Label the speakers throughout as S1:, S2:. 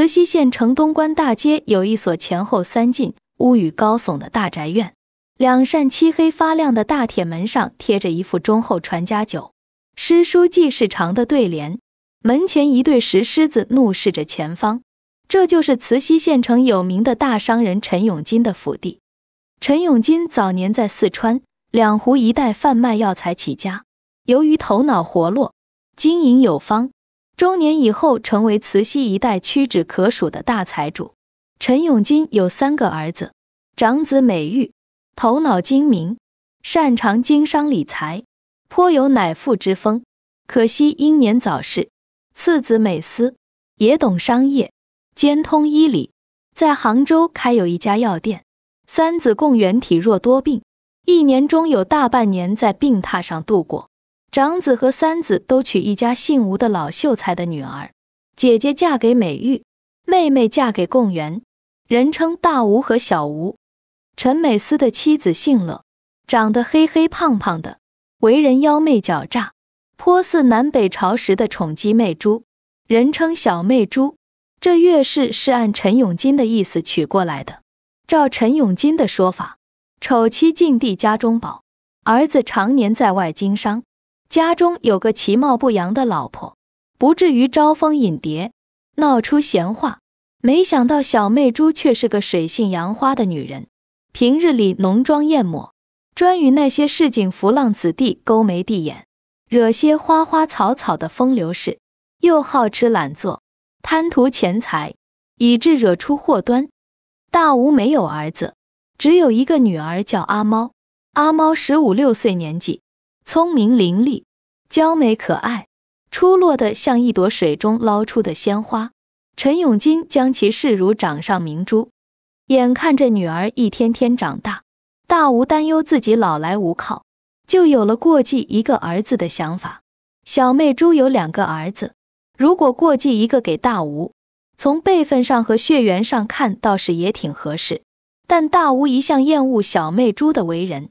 S1: 慈溪县城东关大街有一所前后三进、屋宇高耸的大宅院，两扇漆黑发亮的大铁门上贴着一副“忠厚传家酒、诗书记事长”的对联，门前一对石狮子怒视着前方。这就是慈溪县城有名的大商人陈永金的府邸。陈永金早年在四川两湖一带贩卖药材起家，由于头脑活络，经营有方。中年以后，成为慈溪一带屈指可数的大财主。陈永金有三个儿子：长子美玉，头脑精明，擅长经商理财，颇有乃父之风，可惜英年早逝；次子美思也懂商业，兼通医理，在杭州开有一家药店；三子共元体弱多病，一年中有大半年在病榻上度过。长子和三子都娶一家姓吴的老秀才的女儿，姐姐嫁给美玉，妹妹嫁给贡元，人称大吴和小吴。陈美思的妻子姓乐，长得黑黑胖胖的，为人妖媚狡诈，颇似南北朝时的宠姬媚珠，人称小媚珠。这月氏是按陈永金的意思娶过来的。照陈永金的说法，丑妻进地家中宝，儿子常年在外经商。家中有个其貌不扬的老婆，不至于招蜂引蝶，闹出闲话。没想到小妹猪却是个水性杨花的女人，平日里浓妆艳抹，专与那些市井浮浪子弟勾眉递眼，惹些花花草草的风流事，又好吃懒做，贪图钱财，以致惹出祸端。大吴没有儿子，只有一个女儿叫阿猫，阿猫十五六岁年纪。聪明伶俐，娇美可爱，出落得像一朵水中捞出的鲜花。陈永金将其视如掌上明珠，眼看着女儿一天天长大，大吴担忧自己老来无靠，就有了过继一个儿子的想法。小妹朱有两个儿子，如果过继一个给大吴，从辈分上和血缘上看倒是也挺合适，但大吴一向厌恶小妹朱的为人。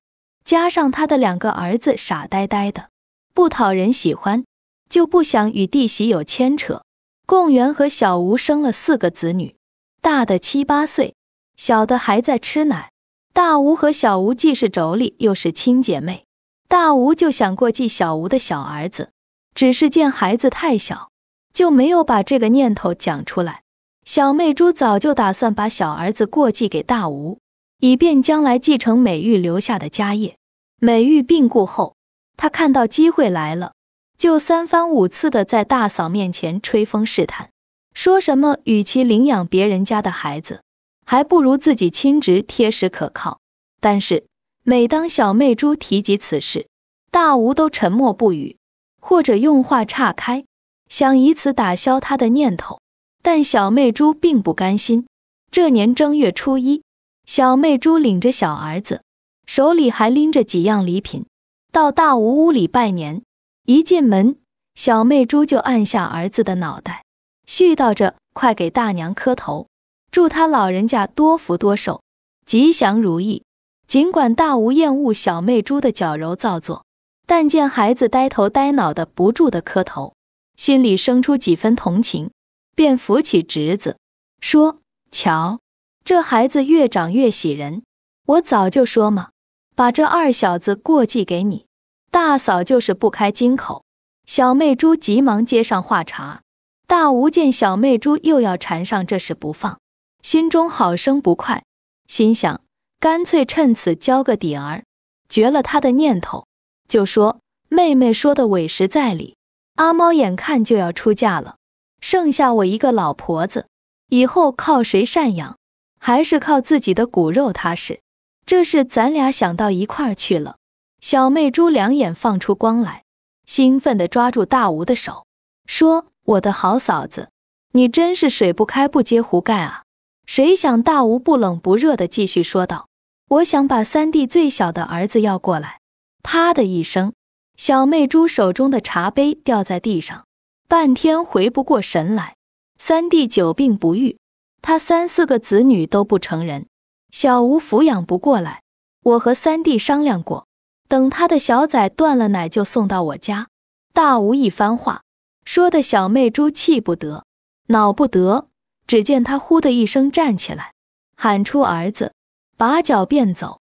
S1: 加上他的两个儿子傻呆呆的，不讨人喜欢，就不想与弟媳有牵扯。贡元和小吴生了四个子女，大的七八岁，小的还在吃奶。大吴和小吴既是妯娌，又是亲姐妹。大吴就想过继小吴的小儿子，只是见孩子太小，就没有把这个念头讲出来。小妹珠早就打算把小儿子过继给大吴，以便将来继承美玉留下的家业。美玉病故后，他看到机会来了，就三番五次的在大嫂面前吹风试探，说什么与其领养别人家的孩子，还不如自己亲侄贴实可靠。但是每当小妹珠提及此事，大吴都沉默不语，或者用话岔开，想以此打消他的念头。但小妹珠并不甘心。这年正月初一，小妹珠领着小儿子。手里还拎着几样礼品，到大吴屋里拜年。一进门，小妹珠就按下儿子的脑袋，絮叨着：“快给大娘磕头，祝她老人家多福多寿，吉祥如意。”尽管大吴厌恶小妹珠的矫揉造作，但见孩子呆头呆脑的不住的磕头，心里生出几分同情，便扶起侄子，说：“瞧，这孩子越长越喜人，我早就说嘛。”把这二小子过继给你，大嫂就是不开金口。小妹珠急忙接上话茬。大吴见小妹珠又要缠上这事不放，心中好生不快，心想，干脆趁此交个底儿，绝了他的念头。就说：“妹妹说的委实在理。阿猫眼看就要出嫁了，剩下我一个老婆子，以后靠谁赡养？还是靠自己的骨肉踏实。”这是咱俩想到一块儿去了，小妹猪两眼放出光来，兴奋地抓住大吴的手，说：“我的好嫂子，你真是水不开不接壶盖啊！”谁想大吴不冷不热地继续说道：“我想把三弟最小的儿子要过来。”啪的一声，小妹猪手中的茶杯掉在地上，半天回不过神来。三弟久病不愈，他三四个子女都不成人。小吴抚养不过来，我和三弟商量过，等他的小崽断了奶就送到我家。大吴一番话，说的小妹猪气不得，恼不得。只见他呼的一声站起来，喊出儿子，拔脚便走。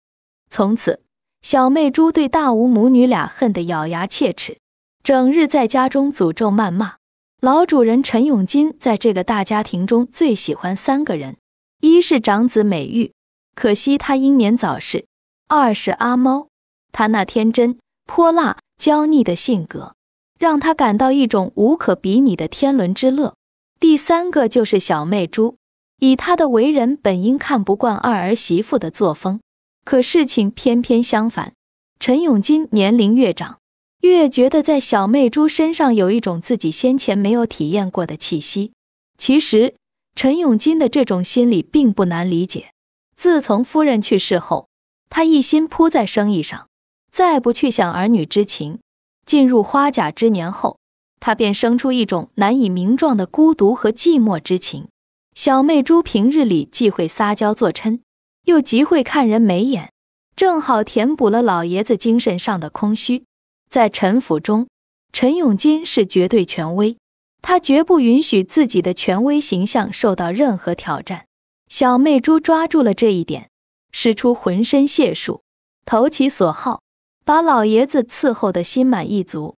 S1: 从此，小妹猪对大吴母女俩恨得咬牙切齿，整日在家中诅咒谩骂。老主人陈永金在这个大家庭中最喜欢三个人，一是长子美玉。可惜他英年早逝。二是阿猫，他那天真泼辣娇腻的性格，让他感到一种无可比拟的天伦之乐。第三个就是小妹猪，以他的为人，本应看不惯二儿媳妇的作风，可事情偏偏相反。陈永金年龄越长，越觉得在小妹猪身上有一种自己先前没有体验过的气息。其实，陈永金的这种心理并不难理解。自从夫人去世后，他一心扑在生意上，再不去想儿女之情。进入花甲之年后，他便生出一种难以名状的孤独和寂寞之情。小妹朱平日里既会撒娇作嗔，又极会看人眉眼，正好填补了老爷子精神上的空虚。在陈府中，陈永金是绝对权威，他绝不允许自己的权威形象受到任何挑战。小妹猪抓住了这一点，使出浑身解数，投其所好，把老爷子伺候的心满意足。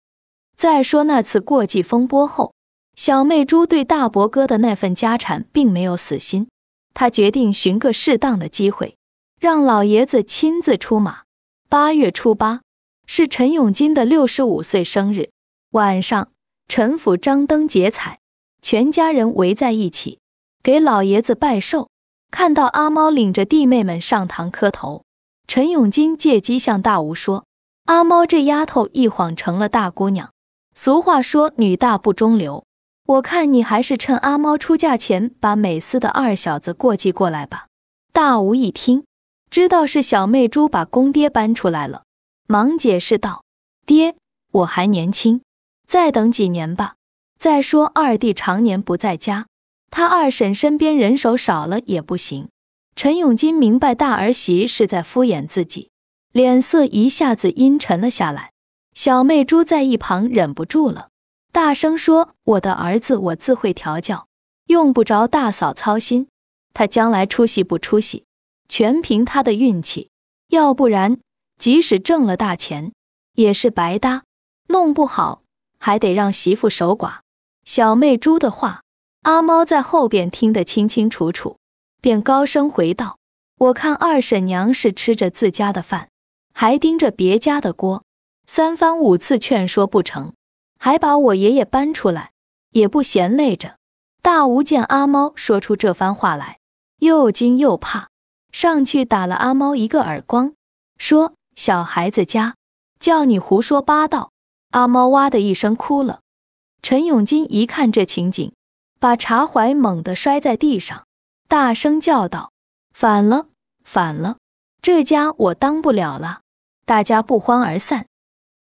S1: 再说那次过继风波后，小妹猪对大伯哥的那份家产并没有死心，她决定寻个适当的机会，让老爷子亲自出马。八月初八是陈永金的六十五岁生日，晚上陈府张灯结彩，全家人围在一起，给老爷子拜寿。看到阿猫领着弟妹们上堂磕头，陈永金借机向大吴说：“阿猫这丫头一晃成了大姑娘。俗话说‘女大不中留’，我看你还是趁阿猫出嫁前把美思的二小子过继过来吧。”大吴一听，知道是小妹猪把公爹搬出来了，忙解释道：“爹，我还年轻，再等几年吧。再说二弟常年不在家。”他二婶身边人手少了也不行。陈永金明白大儿媳是在敷衍自己，脸色一下子阴沉了下来。小妹朱在一旁忍不住了，大声说：“我的儿子，我自会调教，用不着大嫂操心。他将来出息不出息，全凭他的运气。要不然，即使挣了大钱，也是白搭，弄不好还得让媳妇守寡。”小妹朱的话。阿猫在后边听得清清楚楚，便高声回道：“我看二婶娘是吃着自家的饭，还盯着别家的锅，三番五次劝说不成，还把我爷爷搬出来，也不嫌累着。”大吴见阿猫说出这番话来，又惊又怕，上去打了阿猫一个耳光，说：“小孩子家，叫你胡说八道！”阿猫哇的一声哭了。陈永金一看这情景。把茶怀猛地摔在地上，大声叫道：“反了，反了！这家我当不了了！”大家不欢而散。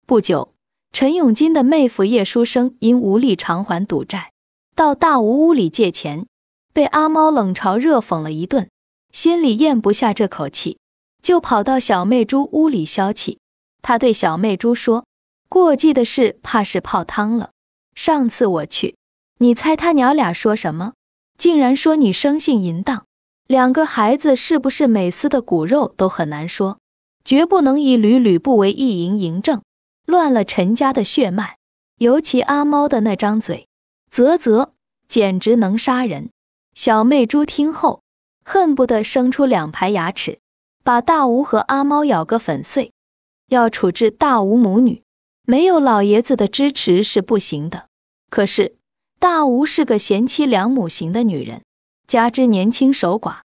S1: 不久，陈永金的妹夫叶书生因无力偿还赌债，到大吴屋里借钱，被阿猫冷嘲热讽了一顿，心里咽不下这口气，就跑到小妹猪屋里消气。他对小妹猪说：“过继的事怕是泡汤了。上次我去。”你猜他娘俩说什么？竟然说你生性淫荡，两个孩子是不是美斯的骨肉都很难说，绝不能以吕吕不为意淫嬴政，乱了陈家的血脉。尤其阿猫的那张嘴，啧啧，简直能杀人。小妹猪听后，恨不得生出两排牙齿，把大吴和阿猫咬个粉碎。要处置大吴母女，没有老爷子的支持是不行的。可是。大吴是个贤妻良母型的女人，加之年轻守寡，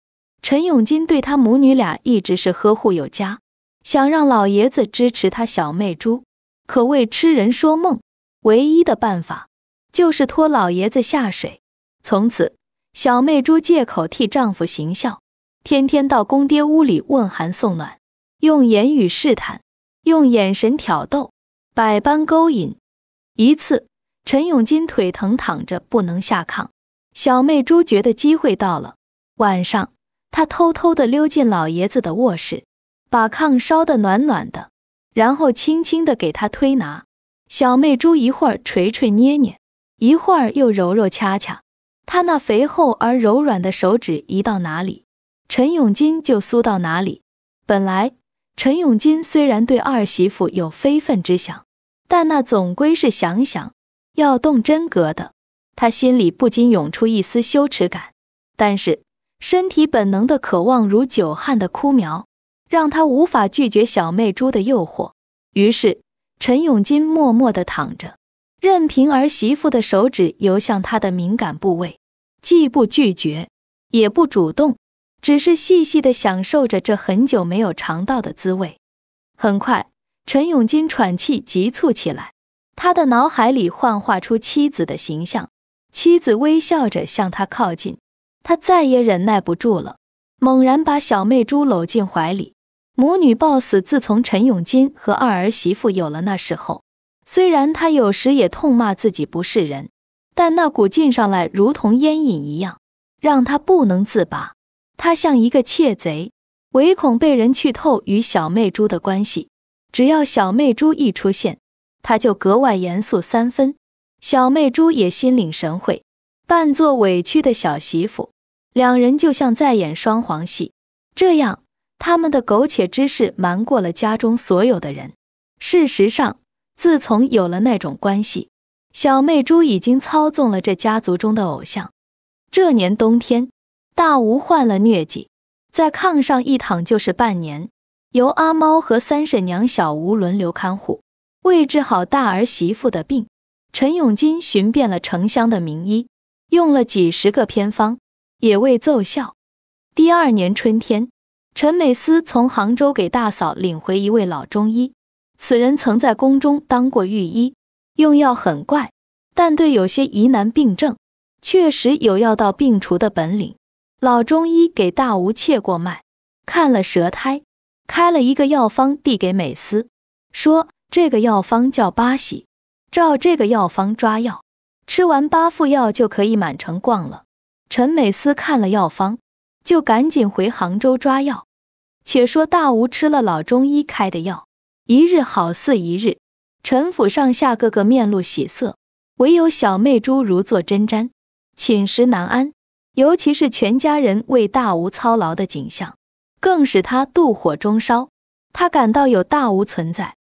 S1: 陈永金对她母女俩一直是呵护有加，想让老爷子支持他小妹朱，可谓痴人说梦。唯一的办法就是拖老爷子下水。从此，小妹朱借口替丈夫行孝，天天到公爹屋里问寒送暖，用言语试探，用眼神挑逗，百般勾引。一次。陈永金腿疼，躺着不能下炕。小妹朱觉得机会到了，晚上她偷偷地溜进老爷子的卧室，把炕烧得暖暖的，然后轻轻地给他推拿。小妹朱一会儿捶捶捏捏，一会儿又揉揉掐掐。她那肥厚而柔软的手指移到哪里，陈永金就酥到哪里。本来陈永金虽然对二媳妇有非分之想，但那总归是想想。要动真格的，他心里不禁涌出一丝羞耻感，但是身体本能的渴望如久旱的枯苗，让他无法拒绝小妹猪的诱惑。于是，陈永金默默地躺着，任凭儿媳妇的手指游向他的敏感部位，既不拒绝，也不主动，只是细细地享受着这很久没有尝到的滋味。很快，陈永金喘气急促起来。他的脑海里幻化出妻子的形象，妻子微笑着向他靠近。他再也忍耐不住了，猛然把小妹猪搂进怀里，母女抱死。自从陈永金和二儿媳妇有了那时候，虽然他有时也痛骂自己不是人，但那股劲上来如同烟瘾一样，让他不能自拔。他像一个窃贼，唯恐被人去透与小妹猪的关系。只要小妹猪一出现，他就格外严肃三分，小妹珠也心领神会，扮作委屈的小媳妇，两人就像在演双簧戏。这样，他们的苟且之事瞒过了家中所有的人。事实上，自从有了那种关系，小妹珠已经操纵了这家族中的偶像。这年冬天，大吴患了疟疾，在炕上一躺就是半年，由阿猫和三婶娘小吴轮流看护。为治好大儿媳妇的病，陈永金寻遍了城乡的名医，用了几十个偏方，也未奏效。第二年春天，陈美思从杭州给大嫂领回一位老中医。此人曾在宫中当过御医，用药很怪，但对有些疑难病症，确实有药到病除的本领。老中医给大吴切过脉，看了舌苔，开了一个药方，递给美思，说。这个药方叫八喜，照这个药方抓药，吃完八副药就可以满城逛了。陈美思看了药方，就赶紧回杭州抓药。且说大吴吃了老中医开的药，一日好似一日。陈府上下个个面露喜色，唯有小妹珠如坐针毡，寝食难安。尤其是全家人为大吴操劳的景象，更使他妒火中烧。他感到有大吴存在。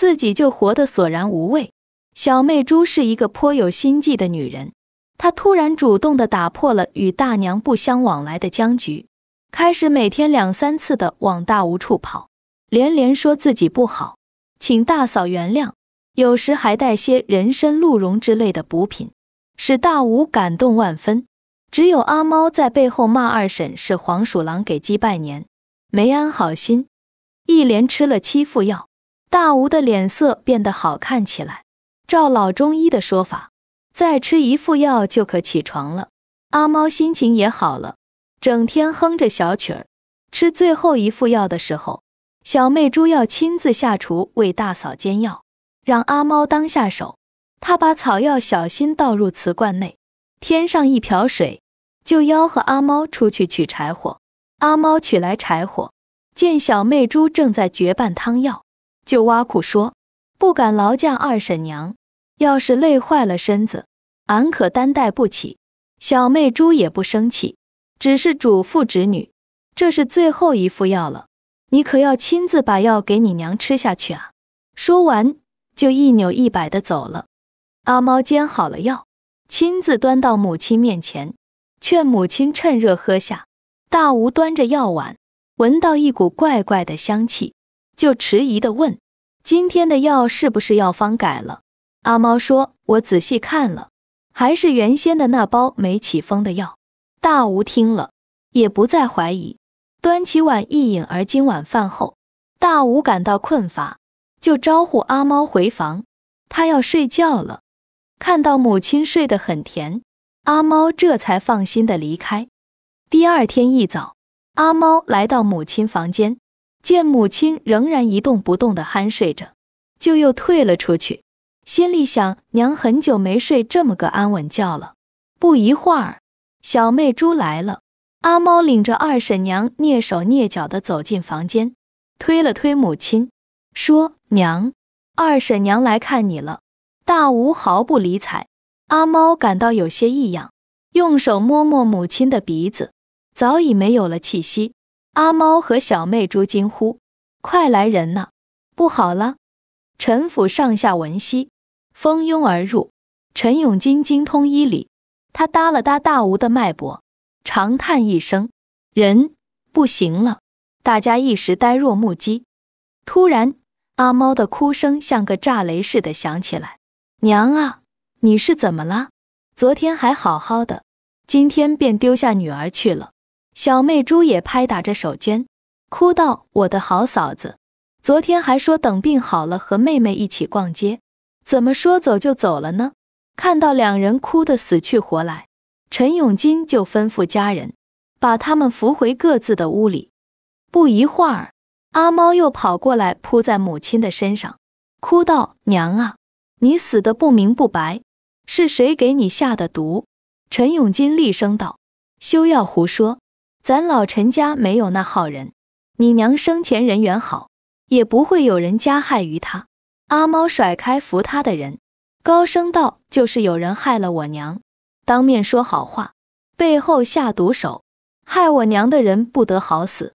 S1: 自己就活得索然无味。小妹朱是一个颇有心计的女人，她突然主动地打破了与大娘不相往来的僵局，开始每天两三次的往大屋处跑，连连说自己不好，请大嫂原谅。有时还带些人参、鹿茸之类的补品，使大吴感动万分。只有阿猫在背后骂二婶是黄鼠狼给鸡拜年，没安好心。一连吃了七副药。大吴的脸色变得好看起来。照老中医的说法，再吃一副药就可起床了。阿猫心情也好了，整天哼着小曲儿。吃最后一副药的时候，小妹猪要亲自下厨为大嫂煎药，让阿猫当下手。他把草药小心倒入瓷罐内，添上一瓢水，就吆喝阿猫出去取柴火。阿猫取来柴火，见小妹猪正在嚼拌汤药。就挖苦说：“不敢劳驾二婶娘，要是累坏了身子，俺可担待不起。”小妹猪也不生气，只是嘱咐侄女：“这是最后一副药了，你可要亲自把药给你娘吃下去啊！”说完，就一扭一摆的走了。阿猫煎好了药，亲自端到母亲面前，劝母亲趁热喝下。大吴端着药碗，闻到一股怪怪的香气。就迟疑的问：“今天的药是不是药方改了？”阿猫说：“我仔细看了，还是原先的那包没起风的药。”大吴听了也不再怀疑，端起碗一饮而尽。晚饭后，大吴感到困乏，就招呼阿猫回房，他要睡觉了。看到母亲睡得很甜，阿猫这才放心的离开。第二天一早，阿猫来到母亲房间。见母亲仍然一动不动地酣睡着，就又退了出去，心里想：娘很久没睡这么个安稳觉了。不一会儿，小妹猪来了，阿猫领着二婶娘蹑手蹑脚地走进房间，推了推母亲，说：“娘，二婶娘来看你了。”大吴毫不理睬，阿猫感到有些异样，用手摸摸母亲的鼻子，早已没有了气息。阿猫和小妹珠惊呼：“快来人呐！不好了！”陈府上下闻息，蜂拥而入。陈永金精通医理，他搭了搭大吴的脉搏，长叹一声：“人不行了。”大家一时呆若木鸡。突然，阿猫的哭声像个炸雷似的响起来：“娘啊，你是怎么了？昨天还好好的，今天便丢下女儿去了。”小妹朱也拍打着手绢，哭道：“我的好嫂子，昨天还说等病好了和妹妹一起逛街，怎么说走就走了呢？”看到两人哭得死去活来，陈永金就吩咐家人把他们扶回各自的屋里。不一会儿，阿猫又跑过来扑在母亲的身上，哭道：“娘啊，你死得不明不白，是谁给你下的毒？”陈永金厉声道：“休要胡说！”咱老陈家没有那号人，你娘生前人缘好，也不会有人加害于他。阿猫甩开扶他的人，高声道：“就是有人害了我娘，当面说好话，背后下毒手，害我娘的人不得好死。”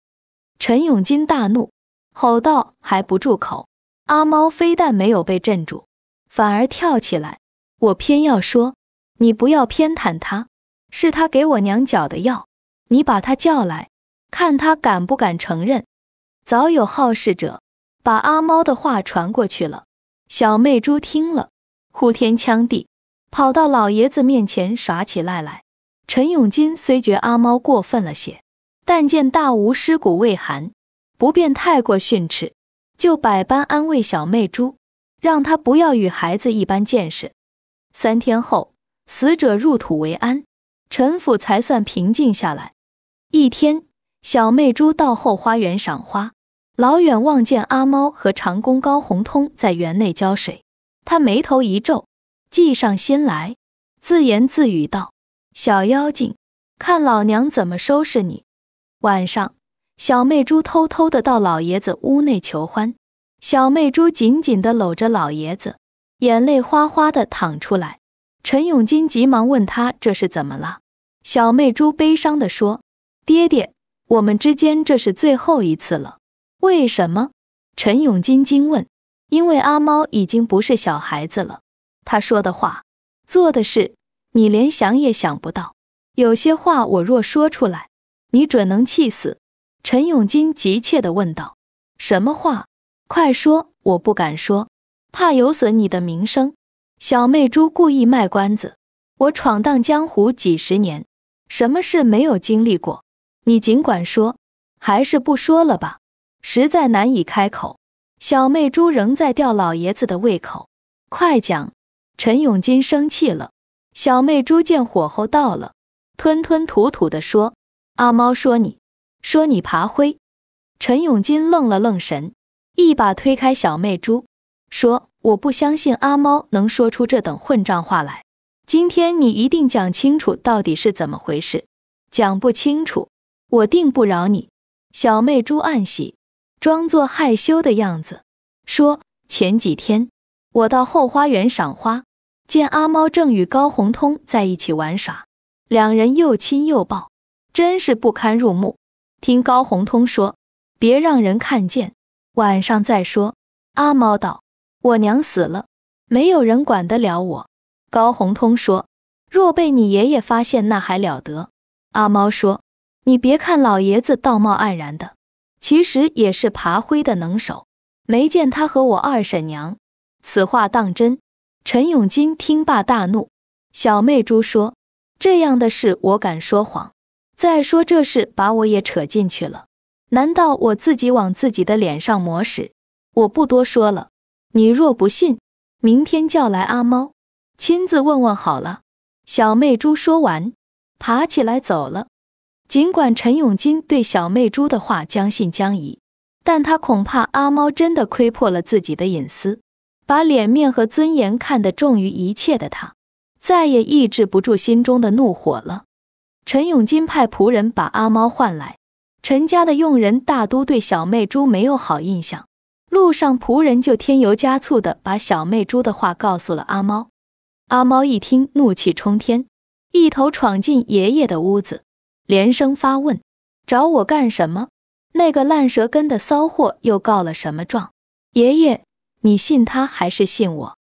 S1: 陈永金大怒，吼道：“还不住口！”阿猫非但没有被镇住，反而跳起来：“我偏要说，你不要偏袒他，是他给我娘搅的药。”你把他叫来，看他敢不敢承认。早有好事者把阿猫的话传过去了。小妹猪听了，呼天抢地，跑到老爷子面前耍起赖来。陈永金虽觉阿猫过分了些，但见大无尸骨未寒，不便太过训斥，就百般安慰小妹猪，让她不要与孩子一般见识。三天后，死者入土为安。陈府才算平静下来。一天，小妹珠到后花园赏花，老远望见阿猫和长工高洪通在园内浇水，他眉头一皱，计上心来，自言自语道：“小妖精，看老娘怎么收拾你！”晚上，小妹珠偷偷的到老爷子屋内求欢。小妹珠紧紧的搂着老爷子，眼泪哗哗的淌出来。陈永金急忙问他：“这是怎么了？”小妹猪悲伤地说：“爹爹，我们之间这是最后一次了。为什么？”陈永金惊问：“因为阿猫已经不是小孩子了，他说的话，做的事，你连想也想不到。有些话我若说出来，你准能气死。”陈永金急切地问道：“什么话？快说！我不敢说，怕有损你的名声。”小妹猪故意卖关子：“我闯荡江湖几十年。”什么事没有经历过？你尽管说，还是不说了吧，实在难以开口。小妹猪仍在吊老爷子的胃口，快讲！陈永金生气了。小妹猪见火候到了，吞吞吐吐地说：“阿猫说你，说你爬灰。”陈永金愣了愣神，一把推开小妹猪，说：“我不相信阿猫能说出这等混账话来。”今天你一定讲清楚到底是怎么回事，讲不清楚，我定不饶你。小妹朱暗喜，装作害羞的样子，说：“前几天我到后花园赏花，见阿猫正与高红通在一起玩耍，两人又亲又抱，真是不堪入目。听高红通说，别让人看见，晚上再说。”阿猫道：“我娘死了，没有人管得了我。”高鸿通说：“若被你爷爷发现，那还了得？”阿猫说：“你别看老爷子道貌岸然的，其实也是扒灰的能手。没见他和我二婶娘？”此话当真？陈永金听罢大怒。小妹猪说：“这样的事我敢说谎？再说这事把我也扯进去了，难道我自己往自己的脸上抹屎？”我不多说了。你若不信，明天叫来阿猫。亲自问问好了，小妹猪说完，爬起来走了。尽管陈永金对小妹猪的话将信将疑，但他恐怕阿猫真的窥破了自己的隐私，把脸面和尊严看得重于一切的他，再也抑制不住心中的怒火了。陈永金派仆人把阿猫唤来。陈家的佣人大都对小妹猪没有好印象，路上仆人就添油加醋的把小妹猪的话告诉了阿猫。阿猫一听，怒气冲天，一头闯进爷爷的屋子，连声发问：“找我干什么？那个烂舌根的骚货又告了什么状？爷爷，你信他还是信我？”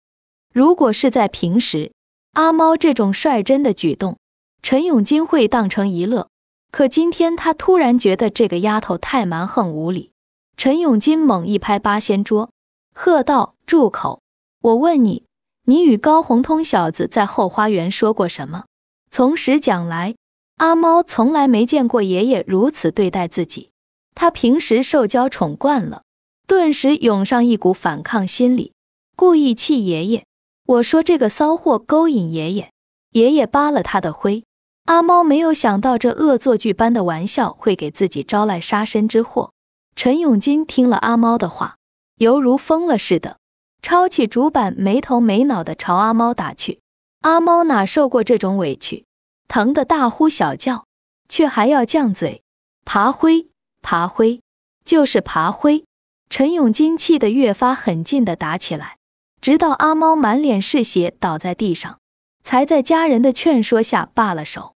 S1: 如果是在平时，阿猫这种率真的举动，陈永金会当成一乐。可今天，他突然觉得这个丫头太蛮横无理。陈永金猛一拍八仙桌，喝道：“住口！我问你。”你与高红通小子在后花园说过什么？从实讲来，阿猫从来没见过爷爷如此对待自己。他平时受娇宠惯了，顿时涌上一股反抗心理，故意气爷爷。我说这个骚货勾引爷爷，爷爷扒了他的灰。阿猫没有想到这恶作剧般的玩笑会给自己招来杀身之祸。陈永金听了阿猫的话，犹如疯了似的。抄起主板，没头没脑地朝阿猫打去。阿猫哪受过这种委屈，疼得大呼小叫，却还要犟嘴：“爬灰，爬灰，就是爬灰。”陈永金气得越发狠劲地打起来，直到阿猫满脸是血倒在地上，才在家人的劝说下罢了手。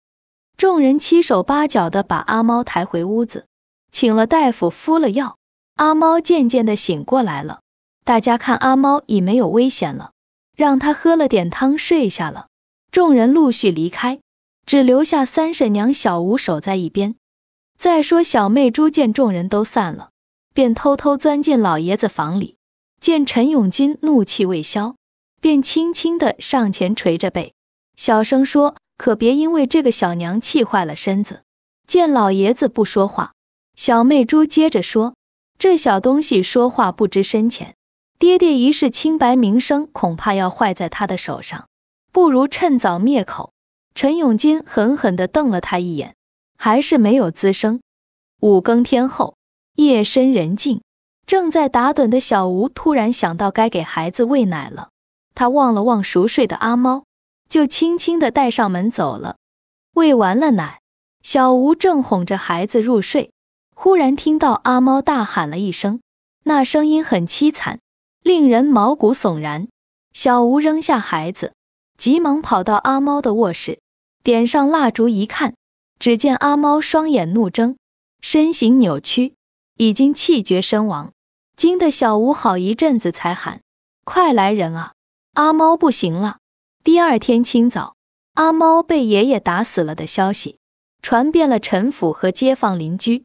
S1: 众人七手八脚地把阿猫抬回屋子，请了大夫敷了药，阿猫渐渐地醒过来了。大家看阿猫已没有危险了，让他喝了点汤睡下了。众人陆续离开，只留下三婶娘小吴守在一边。再说小妹珠见众人都散了，便偷偷钻进老爷子房里。见陈永金怒气未消，便轻轻的上前捶着背，小声说：“可别因为这个小娘气坏了身子。”见老爷子不说话，小妹珠接着说：“这小东西说话不知深浅。”爹爹一世清白名声恐怕要坏在他的手上，不如趁早灭口。陈永金狠狠地瞪了他一眼，还是没有吱声。五更天后，夜深人静，正在打盹的小吴突然想到该给孩子喂奶了，他望了望熟睡的阿猫，就轻轻地带上门走了。喂完了奶，小吴正哄着孩子入睡，忽然听到阿猫大喊了一声，那声音很凄惨。令人毛骨悚然。小吴扔下孩子，急忙跑到阿猫的卧室，点上蜡烛一看，只见阿猫双眼怒睁，身形扭曲，已经气绝身亡。惊得小吴好一阵子才喊：“快来人啊！阿猫不行了！”第二天清早，阿猫被爷爷打死了的消息，传遍了陈府和街坊邻居。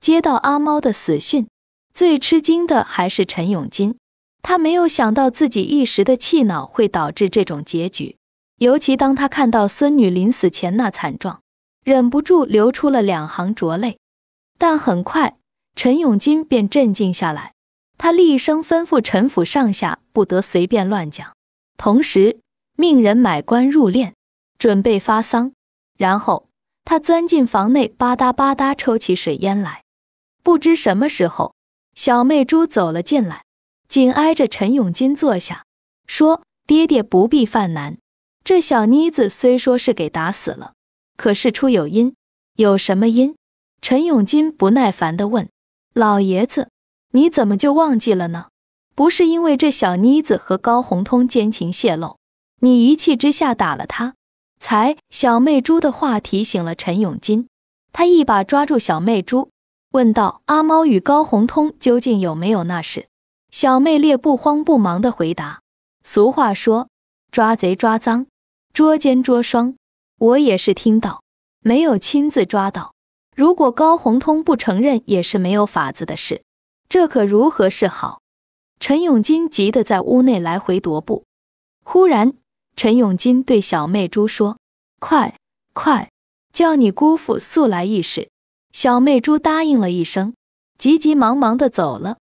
S1: 接到阿猫的死讯，最吃惊的还是陈永金。他没有想到自己一时的气恼会导致这种结局，尤其当他看到孙女临死前那惨状，忍不住流出了两行浊泪。但很快，陈永金便镇静下来，他厉声吩咐陈府上下不得随便乱讲，同时命人买棺入殓，准备发丧。然后他钻进房内，吧嗒吧嗒抽起水烟来。不知什么时候，小妹珠走了进来。紧挨着陈永金坐下，说：“爹爹不必犯难。这小妮子虽说是给打死了，可事出有因。有什么因？”陈永金不耐烦地问：“老爷子，你怎么就忘记了呢？不是因为这小妮子和高鸿通奸情泄露，你一气之下打了她？”才小妹猪的话提醒了陈永金，他一把抓住小妹猪，问道：“阿猫与高鸿通究竟有没有那事？”小妹烈不慌不忙地回答：“俗话说，抓贼抓赃，捉奸捉双。我也是听到，没有亲自抓到。如果高红通不承认，也是没有法子的事。这可如何是好？”陈永金急得在屋内来回踱步。忽然，陈永金对小妹朱说：“快，快，叫你姑父速来议事。”小妹朱答应了一声，急急忙忙地走了。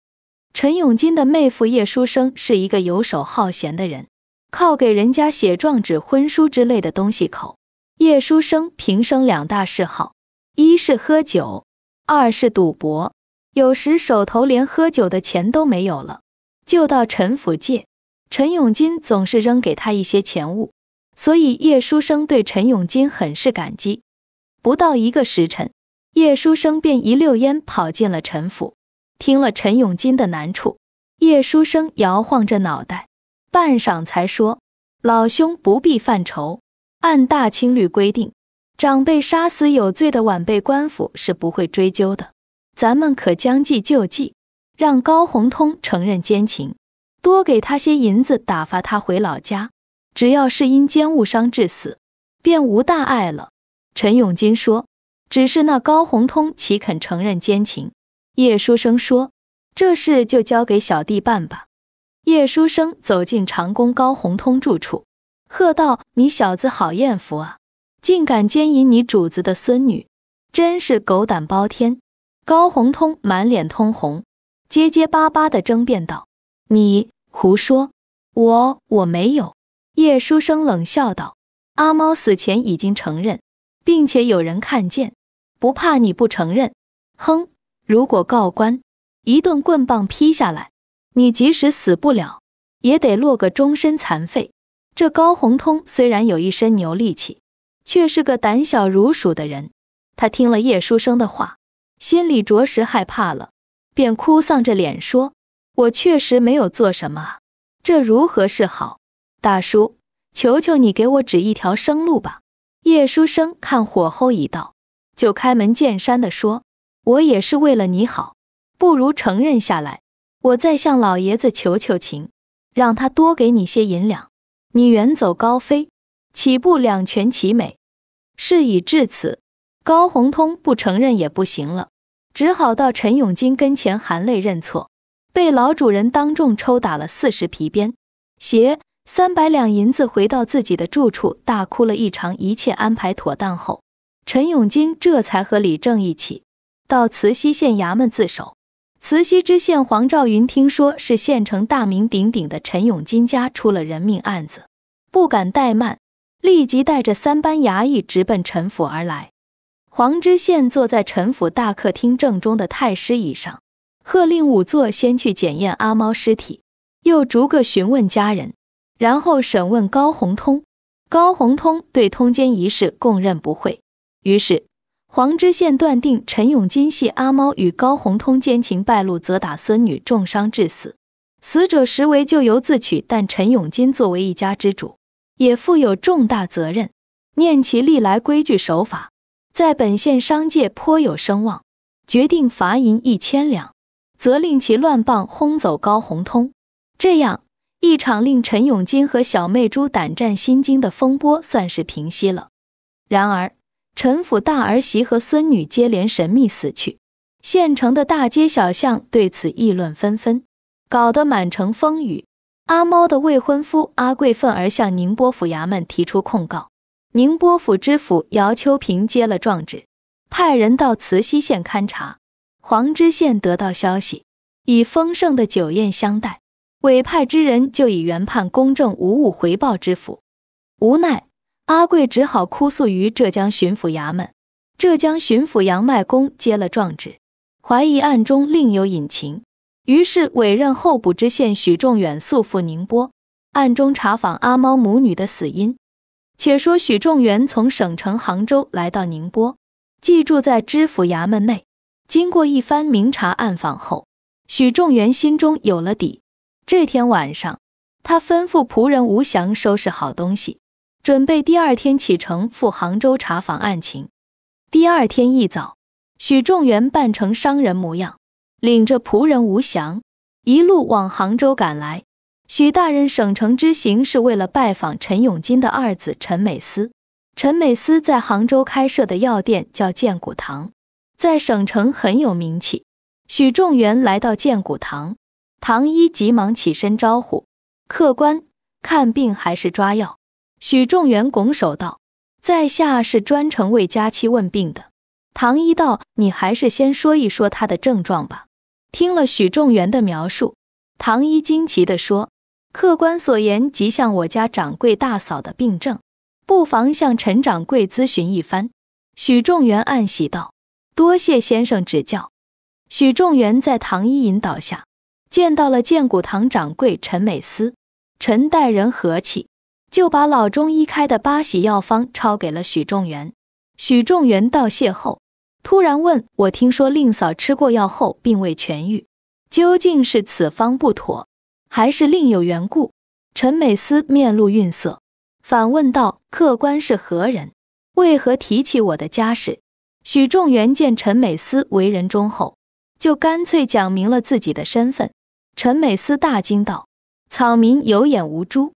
S1: 陈永金的妹夫叶书生是一个游手好闲的人，靠给人家写状纸、婚书之类的东西口。叶书生平生两大嗜好，一是喝酒，二是赌博。有时手头连喝酒的钱都没有了，就到陈府借。陈永金总是扔给他一些钱物，所以叶书生对陈永金很是感激。不到一个时辰，叶书生便一溜烟跑进了陈府。听了陈永金的难处，叶书生摇晃着脑袋，半晌才说：“老兄不必犯愁，按大清律规定，长辈杀死有罪的晚辈，官府是不会追究的。咱们可将计就计，让高鸿通承认奸情，多给他些银子打发他回老家。只要是因奸误伤致死，便无大碍了。”陈永金说：“只是那高鸿通岂肯承认奸情？”叶书生说：“这事就交给小弟办吧。”叶书生走进长工高红通住处，喝道：“你小子好艳福啊！竟敢奸淫你主子的孙女，真是狗胆包天！”高红通满脸通红，结结巴巴地争辩道：“你胡说！我我没有。”叶书生冷笑道：“阿猫死前已经承认，并且有人看见，不怕你不承认？哼！”如果告官，一顿棍棒劈下来，你即使死不了，也得落个终身残废。这高宏通虽然有一身牛力气，却是个胆小如鼠的人。他听了叶书生的话，心里着实害怕了，便哭丧着脸说：“我确实没有做什么，这如何是好？大叔，求求你给我指一条生路吧。”叶书生看火候已到，就开门见山的说。我也是为了你好，不如承认下来，我再向老爷子求求情，让他多给你些银两，你远走高飞，岂不两全其美？事已至此，高鸿通不承认也不行了，只好到陈永金跟前含泪认错，被老主人当众抽打了四十皮鞭，携三百两银子回到自己的住处，大哭了一场。一切安排妥当后，陈永金这才和李正一起。到慈溪县衙门自首。慈溪知县黄兆云听说是县城大名鼎鼎的陈永金家出了人命案子，不敢怠慢，立即带着三班衙役直奔陈府而来。黄知县坐在陈府大客厅正中的太师椅上，喝令仵作先去检验阿猫尸体，又逐个询问家人，然后审问高洪通。高洪通对通奸一事供认不讳，于是。黄知县断定陈永金系阿猫与高洪通奸情败露，责打孙女重伤致死。死者实为咎由自取，但陈永金作为一家之主，也负有重大责任。念其历来规矩守法，在本县商界颇有声望，决定罚银一千两，责令其乱棒轰走高洪通。这样一场令陈永金和小妹珠胆战心惊的风波算是平息了。然而。陈府大儿媳和孙女接连神秘死去，县城的大街小巷对此议论纷纷，搞得满城风雨。阿猫的未婚夫阿贵愤而向宁波府衙门提出控告。宁波府知府姚秋平接了状纸，派人到慈溪县勘察。黄知县得到消息，以丰盛的酒宴相待，委派之人就以原判公正无误回报知府。无奈。阿贵只好哭诉于浙江巡抚衙门。浙江巡抚杨迈公接了状纸，怀疑案中另有隐情，于是委任候补知县许仲远速赴宁波，暗中查访阿猫母女的死因。且说许仲元从省城杭州来到宁波，寄住在知府衙门内。经过一番明察暗访后，许仲元心中有了底。这天晚上，他吩咐仆人吴祥收拾好东西。准备第二天启程赴杭州查访案情。第二天一早，许仲元扮成商人模样，领着仆人吴祥，一路往杭州赶来。许大人省城之行是为了拜访陈永金的二子陈美思。陈美思在杭州开设的药店叫健骨堂，在省城很有名气。许仲元来到健骨堂，唐医急忙起身招呼：“客官，看病还是抓药？”许仲元拱手道：“在下是专程为佳妻问病的。”唐一道：“你还是先说一说他的症状吧。”听了许仲元的描述，唐一惊奇地说：“客官所言，极像我家掌柜大嫂的病症，不妨向陈掌柜咨询一番。”许仲元暗喜道：“多谢先生指教。”许仲元在唐一引导下，见到了剑骨堂掌柜陈美思。陈待人和气。就把老中医开的八喜药方抄给了许仲元。许仲元道谢后，突然问我：“听说令嫂吃过药后并未痊愈，究竟是此方不妥，还是另有缘故？”陈美思面露愠色，反问道：“客官是何人？为何提起我的家事？”许仲元见陈美思为人忠厚，就干脆讲明了自己的身份。陈美思大惊道：“草民有眼无珠。”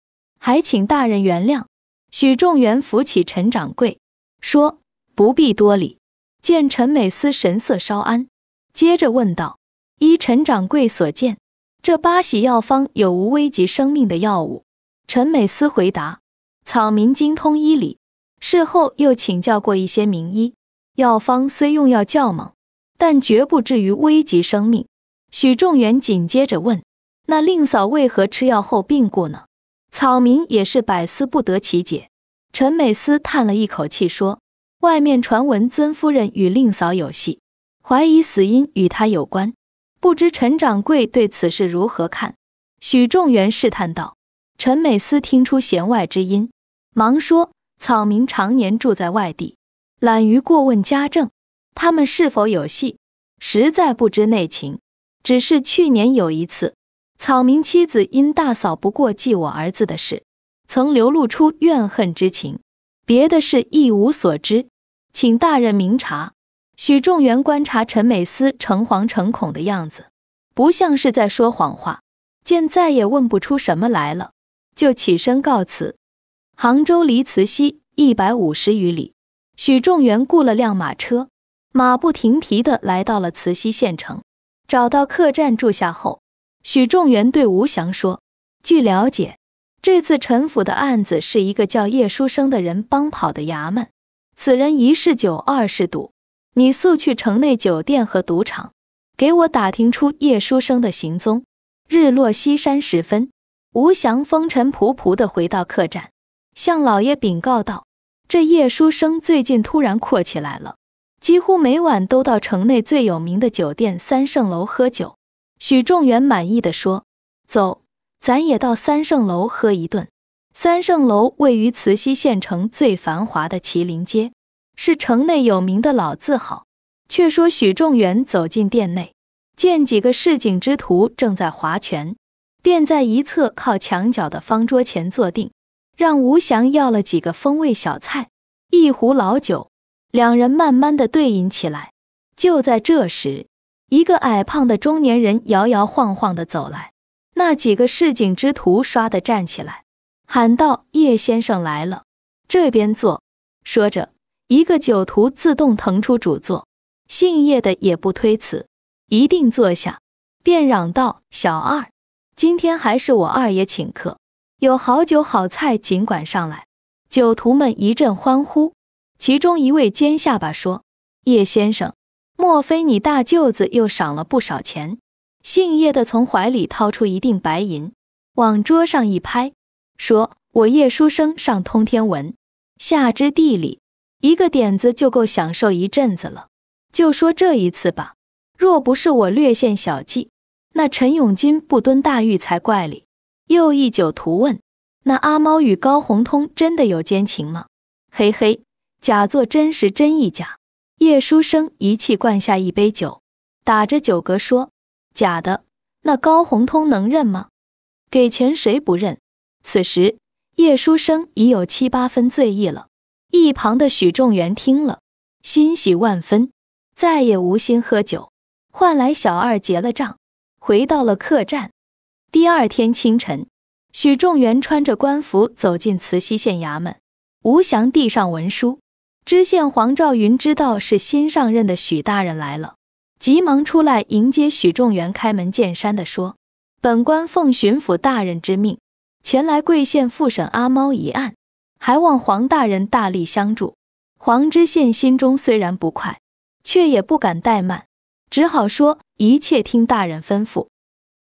S1: 还请大人原谅。许仲元扶起陈掌柜，说：“不必多礼。”见陈美思神色稍安，接着问道：“依陈掌柜所见，这八喜药方有无危及生命的药物？”陈美思回答：“草民精通医理，事后又请教过一些名医，药方虽用药较猛，但绝不至于危及生命。”许仲元紧接着问：“那令嫂为何吃药后病故呢？”草民也是百思不得其解。陈美思叹了一口气说：“外面传闻尊夫人与令嫂有戏，怀疑死因与她有关，不知陈掌柜对此事如何看？”许仲元试探道。陈美思听出弦外之音，忙说：“草民常年住在外地，懒于过问家政，他们是否有戏，实在不知内情。只是去年有一次。”草民妻子因大嫂不过记我儿子的事，曾流露出怨恨之情，别的事一无所知，请大人明察。许仲元观察陈美思诚惶诚恐的样子，不像是在说谎话。见再也问不出什么来了，就起身告辞。杭州离慈溪一百五十余里，许仲元雇了辆马车，马不停蹄地来到了慈溪县城，找到客栈住下后。许仲元对吴翔说：“据了解，这次陈府的案子是一个叫叶书生的人帮跑的衙门。此人一是酒，二是赌。你速去城内酒店和赌场，给我打听出叶书生的行踪。”日落西山时分，吴翔风尘仆仆地回到客栈，向老爷禀告道：“这叶书生最近突然阔起来了，几乎每晚都到城内最有名的酒店三圣楼喝酒。”许仲元满意的说：“走，咱也到三圣楼喝一顿。”三圣楼位于慈溪县城最繁华的麒麟街，是城内有名的老字号。却说许仲元走进店内，见几个市井之徒正在划拳，便在一侧靠墙角的方桌前坐定，让吴翔要了几个风味小菜，一壶老酒，两人慢慢的对饮起来。就在这时，一个矮胖的中年人摇摇晃晃地走来，那几个市井之徒唰地站起来，喊道：“叶先生来了，这边坐。”说着，一个酒徒自动腾出主座，姓叶的也不推辞，一定坐下，便嚷道：“小二，今天还是我二爷请客，有好酒好菜，尽管上来。”酒徒们一阵欢呼，其中一位尖下巴说：“叶先生。”莫非你大舅子又赏了不少钱？姓叶的从怀里掏出一锭白银，往桌上一拍，说：“我叶书生上通天文，下知地理，一个点子就够享受一阵子了。就说这一次吧，若不是我略献小计，那陈永金不蹲大狱才怪哩。”又一酒徒问：“那阿猫与高洪通真的有奸情吗？”“嘿嘿，假作真时真亦假。”叶书生一气灌下一杯酒，打着酒嗝说：“假的，那高洪通能认吗？给钱谁不认？”此时，叶书生已有七八分醉意了。一旁的许仲元听了，欣喜万分，再也无心喝酒，唤来小二结了账，回到了客栈。第二天清晨，许仲元穿着官服走进慈溪县衙门，吴祥递上文书。知县黄兆云知道是新上任的许大人来了，急忙出来迎接。许仲元开门见山地说：“本官奉巡抚大人之命，前来贵县复审阿猫一案，还望黄大人大力相助。”黄知县心中虽然不快，却也不敢怠慢，只好说：“一切听大人吩咐。”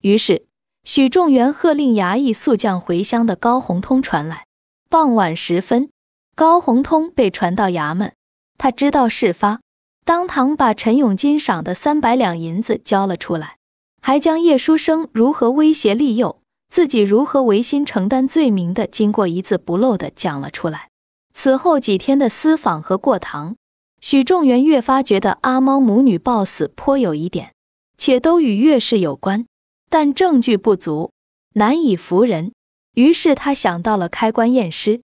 S1: 于是，许仲元喝令衙役速将回乡的高洪通传来。傍晚时分。高红通被传到衙门，他知道事发，当堂把陈永金赏的三百两银子交了出来，还将叶书生如何威胁利诱自己，如何违心承担罪名的经过一字不漏的讲了出来。此后几天的私访和过堂，许仲元越发觉得阿猫母女暴死颇有疑点，且都与岳氏有关，但证据不足，难以服人。于是他想到了开棺验尸。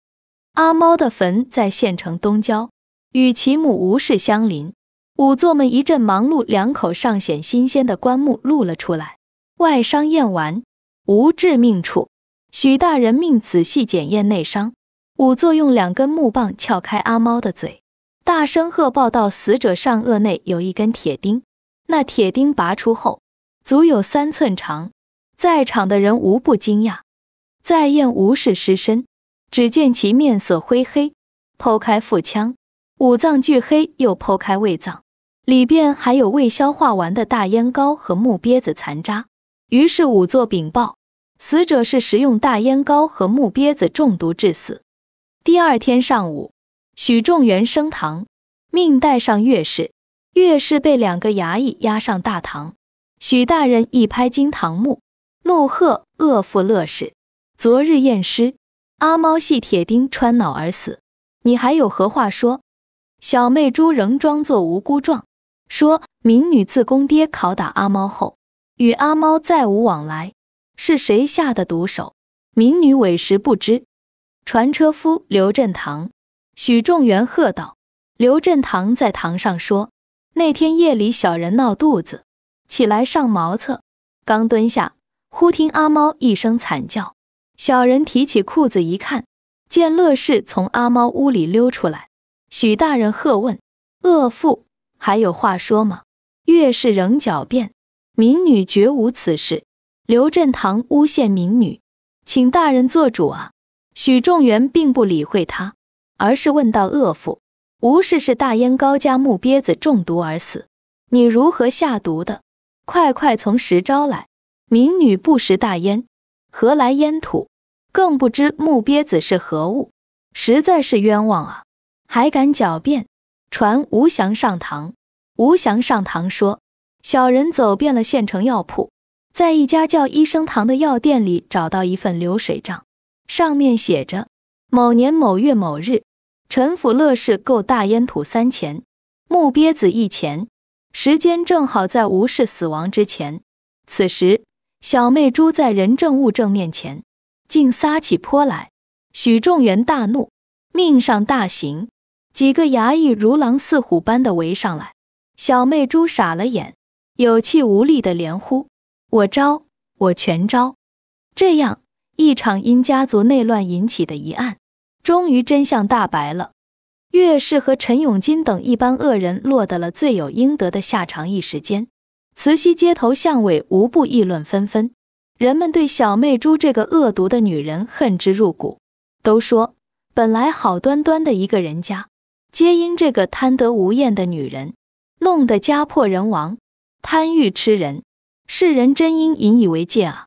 S1: 阿猫的坟在县城东郊，与其母吴氏相邻。仵作们一阵忙碌，两口尚显新鲜的棺木露了出来。外伤验完，无致命处。许大人命仔细检验内伤。仵作用两根木棒撬开阿猫的嘴，大声喝报到死者上颚内有一根铁钉。那铁钉拔出后，足有三寸长。在场的人无不惊讶。再验吴氏尸身。只见其面色灰黑，剖开腹腔，五脏俱黑；又剖开胃脏，里边还有未消化完的大烟膏和木鳖子残渣。于是仵作禀报，死者是食用大烟膏和木鳖子中毒致死。第二天上午，许仲元升堂，命带上乐氏。乐氏被两个衙役押上大堂。许大人一拍惊堂木，怒喝：“恶妇乐氏，昨日验尸！”阿猫系铁钉穿脑而死，你还有何话说？小妹朱仍装作无辜状，说：“民女自公爹拷打阿猫后，与阿猫再无往来，是谁下的毒手？民女委实不知。”船车夫刘振堂、许仲元喝道：“刘振堂在堂上说，那天夜里小人闹肚子，起来上茅厕，刚蹲下，忽听阿猫一声惨叫。”小人提起裤子一看，见乐氏从阿猫屋里溜出来。许大人喝问：“恶妇，还有话说吗？”乐氏仍狡辩：“民女绝无此事，刘振堂诬陷民女，请大人做主啊！”许仲元并不理会他，而是问道：“恶妇，吴氏是大烟高家木鳖子中毒而死，你如何下毒的？快快从实招来！民女不食大烟。”何来烟土？更不知木鳖子是何物，实在是冤枉啊！还敢狡辩？传吴祥上堂。吴祥上堂说：“小人走遍了县城药铺，在一家叫‘医生堂’的药店里找到一份流水账，上面写着：某年某月某日，陈府乐事购大烟土三钱，木鳖子一钱。时间正好在吴氏死亡之前。此时。”小妹朱在人证物证面前，竟撒起泼来。许仲元大怒，命上大刑。几个衙役如狼似虎般的围上来，小妹朱傻了眼，有气无力的连呼：“我招，我全招。”这样一场因家族内乱引起的一案，终于真相大白了。岳氏和陈永金等一帮恶人落得了罪有应得的下场。一时间。慈溪街头巷尾无不议论纷纷，人们对小妹珠这个恶毒的女人恨之入骨，都说本来好端端的一个人家，皆因这个贪得无厌的女人，弄得家破人亡，贪欲吃人，世人真应引以为戒啊！